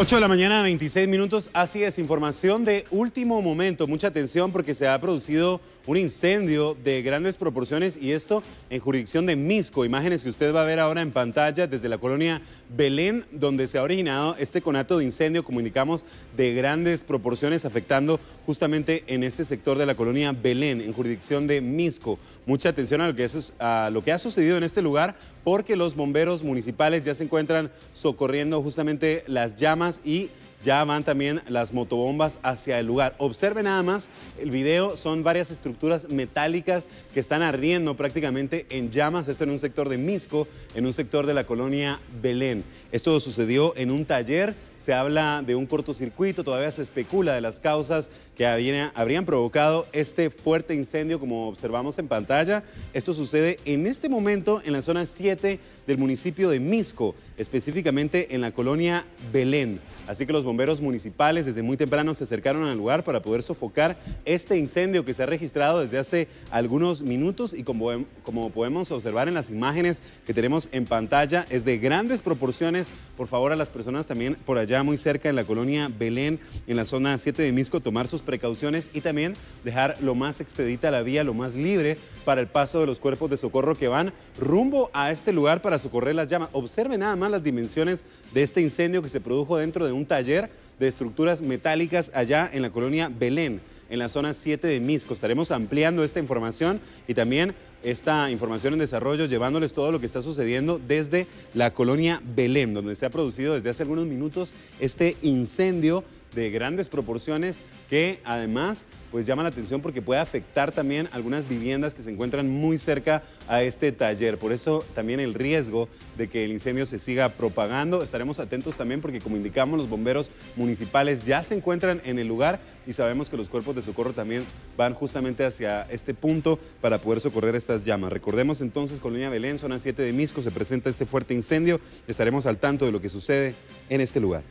8 de la mañana, 26 minutos. Así es, información de último momento. Mucha atención porque se ha producido un incendio de grandes proporciones y esto en jurisdicción de Misco. Imágenes que usted va a ver ahora en pantalla desde la colonia Belén, donde se ha originado este conato de incendio, como indicamos, de grandes proporciones, afectando justamente en este sector de la colonia Belén, en jurisdicción de Misco. Mucha atención a lo que, a lo que ha sucedido en este lugar porque los bomberos municipales ya se encuentran socorriendo justamente las llamas y ya van también las motobombas hacia el lugar. Observe nada más el video, son varias estructuras metálicas que están ardiendo prácticamente en llamas, esto en un sector de Misco, en un sector de la colonia Belén. Esto sucedió en un taller se habla de un cortocircuito, todavía se especula de las causas que habrían provocado este fuerte incendio como observamos en pantalla. Esto sucede en este momento en la zona 7 del municipio de Misco, específicamente en la colonia Belén. Así que los bomberos municipales desde muy temprano se acercaron al lugar para poder sofocar este incendio que se ha registrado desde hace algunos minutos y como, podemos observar en las imágenes que tenemos en pantalla, es de grandes proporciones. Por favor, a las personas también por allá muy cerca en la colonia Belén, en la zona 7 de Misco, tomar sus precauciones y también dejar lo más expedita la vía, lo más libre para el paso de los cuerpos de socorro que van rumbo a este lugar para socorrer las llamas. observen nada más las dimensiones de este incendio que se produjo dentro de un taller de estructuras metálicas allá en la colonia Belén, en la zona 7 de Misco. Estaremos ampliando esta información y también esta información en desarrollo, llevándoles todo lo que está sucediendo desde la colonia Belén, donde se ha producido desde hace algunos minutos este incendio de grandes proporciones que además pues llama la atención porque puede afectar también algunas viviendas que se encuentran muy cerca a este taller. Por eso también el riesgo de que el incendio se siga propagando. Estaremos atentos también porque como indicamos los bomberos municipales ya se encuentran en el lugar y sabemos que los cuerpos de socorro también van justamente hacia este punto para poder socorrer estas llamas. Recordemos entonces Colonia Belén, zona 7 de Misco, se presenta este fuerte incendio. Estaremos al tanto de lo que sucede en este lugar.